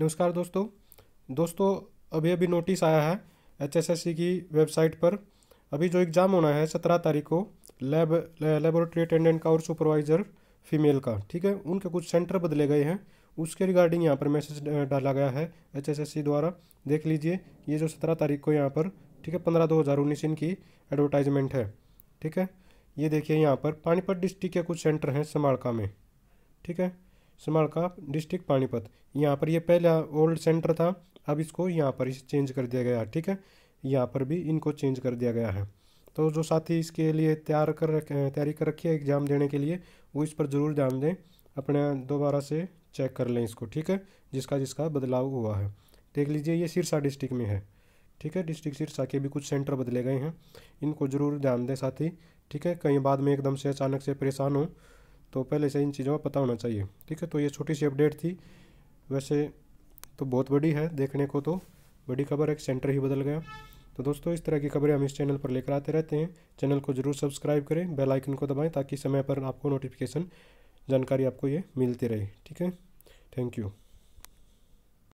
नमस्कार दोस्तों दोस्तों अभी अभी नोटिस आया है एचएसएससी की वेबसाइट पर अभी जो एग्ज़ाम होना है सत्रह तारीख को लैब लेबोरेटरी अटेंडेंट का और सुपरवाइज़र फीमेल का ठीक है उनके कुछ सेंटर बदले गए हैं उसके रिगार्डिंग यहाँ पर मैसेज डाला गया है एचएसएससी द्वारा देख लीजिए ये जो सत्रह तारीख को यहाँ पर ठीक है पंद्रह दो हज़ार उन्नीस इनकी एडवर्टाइजमेंट है ठीक है ये देखिए यहाँ पर पानीपत डिस्ट्रिक्ट के कुछ सेंटर हैं समाड़का में ठीक है स्मारका डिस्ट्रिक्ट पानीपत यहाँ पर ये पहला ओल्ड सेंटर था अब इसको यहाँ पर इस चेंज कर दिया गया ठीक है यहाँ पर भी इनको चेंज कर दिया गया है तो जो साथी इसके लिए तैयार कर तैयारी कर रखी है एग्ज़ाम देने के लिए वो इस पर ज़रूर ध्यान दें अपने दोबारा से चेक कर लें इसको ठीक है जिसका जिसका बदलाव हुआ है देख लीजिए ये सिरसा डिस्ट्रिक्ट में है ठीक है डिस्ट्रिक्ट सिरसा के भी कुछ सेंटर बदले गए हैं इनको ज़रूर ध्यान दें साथी ठीक है कहीं बाद में एकदम से अचानक से परेशान हो तो पहले से इन चीज़ों का पता होना चाहिए ठीक है तो ये छोटी सी अपडेट थी वैसे तो बहुत बड़ी है देखने को तो बड़ी खबर है सेंटर ही बदल गया तो दोस्तों इस तरह की खबरें हम इस चैनल पर लेकर आते रहते हैं चैनल को जरूर सब्सक्राइब करें बेल आइकन को दबाएं ताकि समय पर आपको नोटिफिकेशन जानकारी आपको ये मिलती रहे ठीक है थैंक यू